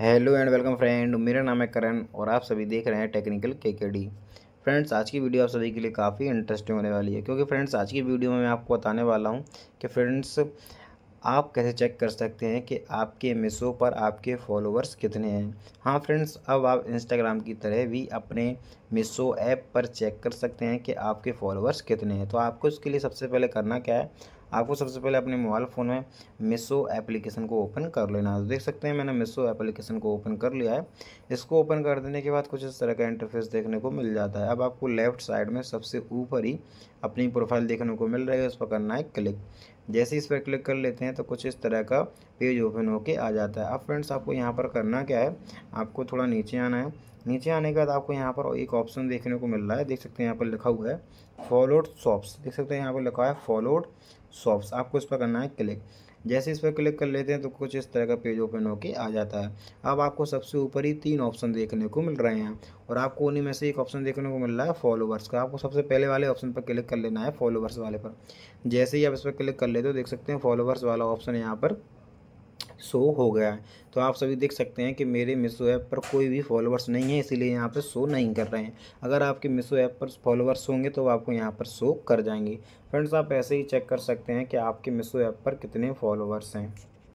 hello and welcome friend मेरा नाम है करण और आप सभी देख रहे हैं टेक्निकल के के डी फ्रेंड्स आज की वीडियो आप सभी के लिए काफ़ी इंटरेस्टिंग होने वाली है क्योंकि फ्रेंड्स आज की वीडियो में मैं आपको बताने वाला हूं कि फ्रेंड्स आप कैसे चेक कर सकते हैं कि आपके मिसो पर आपके फॉलोअर्स कितने हैं हाँ फ्रेंड्स अब आप इंस्टाग्राम की तरह भी अपने मिसो ऐप पर चेक कर सकते हैं कि आपके फॉलोअर्स कितने हैं तो आपको इसके लिए सबसे पहले करना क्या है आपको सबसे पहले अपने मोबाइल फ़ोन में मिसो एप्लीकेशन को ओपन कर लेना है तो देख सकते हैं मैंने मिसो एप्लीकेशन को ओपन कर लिया है इसको ओपन कर देने के बाद कुछ इस तरह का इंटरफेस देखने को मिल जाता है अब आपको लेफ्ट साइड में सबसे ऊपर ही अपनी प्रोफाइल देखने को मिल रही है उस पर करना है क्लिक जैसे इस पर क्लिक कर लेते हैं तो कुछ इस तरह का पेज ओपन होके आ जाता है अब फ्रेंड्स आपको यहाँ पर करना क्या है आपको थोड़ा नीचे आना है नीचे आने के बाद आपको यहाँ पर एक ऑप्शन देखने को मिल रहा है देख सकते हैं यहाँ पर लिखा हुआ है फॉलोड शॉप्स देख सकते हैं यहाँ पर लिखा है फॉलोड शॉप्स आपको इस पर करना है क्लिक जैसे इस पर क्लिक कर लेते हैं तो कुछ इस तरह का पेज ओपन होके आ जाता है अब आपको सबसे ऊपर ही तीन ऑप्शन देखने को मिल रहे हैं और आपको उन्हीं में से एक ऑप्शन देखने को मिल रहा है फॉलोवर्स का आपको सबसे पहले वाले ऑप्शन पर क्लिक कर लेना है फॉलोवर्स वाले पर जैसे ही आप इस पर क्लिक कर लेते हो देख सकते हैं फॉलोवर्स वाला ऑप्शन यहाँ पर शो हो गया है तो आप सभी देख सकते हैं कि मेरे मिसो ऐप पर कोई भी फॉलोअर्स नहीं है इसीलिए यहाँ पर शो नहीं कर रहे हैं अगर आपके मिसो ऐप पर फॉलोअर्स होंगे तो आपको यहाँ पर शो कर जाएंगे फ्रेंड्स आप ऐसे ही चेक कर सकते हैं कि आपके मिसो ऐप पर कितने फॉलोअर्स हैं